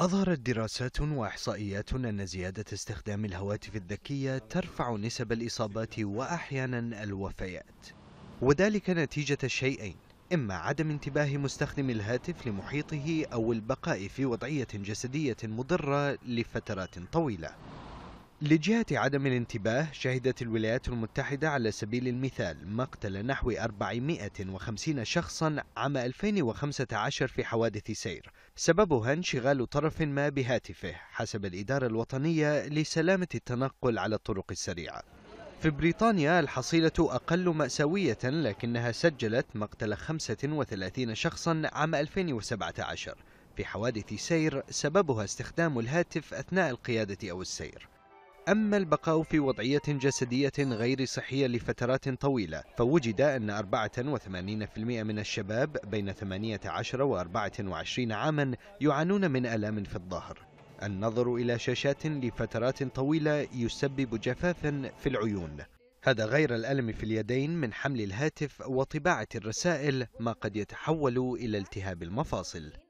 أظهرت دراسات وإحصائيات أن زيادة استخدام الهواتف الذكية ترفع نسب الإصابات وأحيانا الوفيات وذلك نتيجة شيئين إما عدم انتباه مستخدم الهاتف لمحيطه أو البقاء في وضعية جسدية مضرة لفترات طويلة لجهة عدم الانتباه شهدت الولايات المتحدة على سبيل المثال مقتل نحو 450 شخصا عام 2015 في حوادث سير سببها انشغال طرف ما بهاتفه حسب الإدارة الوطنية لسلامة التنقل على الطرق السريعة في بريطانيا الحصيلة أقل مأساوية لكنها سجلت مقتل 35 شخصا عام 2017 في حوادث سير سببها استخدام الهاتف أثناء القيادة أو السير أما البقاء في وضعية جسدية غير صحية لفترات طويلة فوجد أن 84% من الشباب بين 18 و 24 عاما يعانون من ألام في الظهر النظر إلى شاشات لفترات طويلة يسبب جفافا في العيون هذا غير الألم في اليدين من حمل الهاتف وطباعة الرسائل ما قد يتحول إلى التهاب المفاصل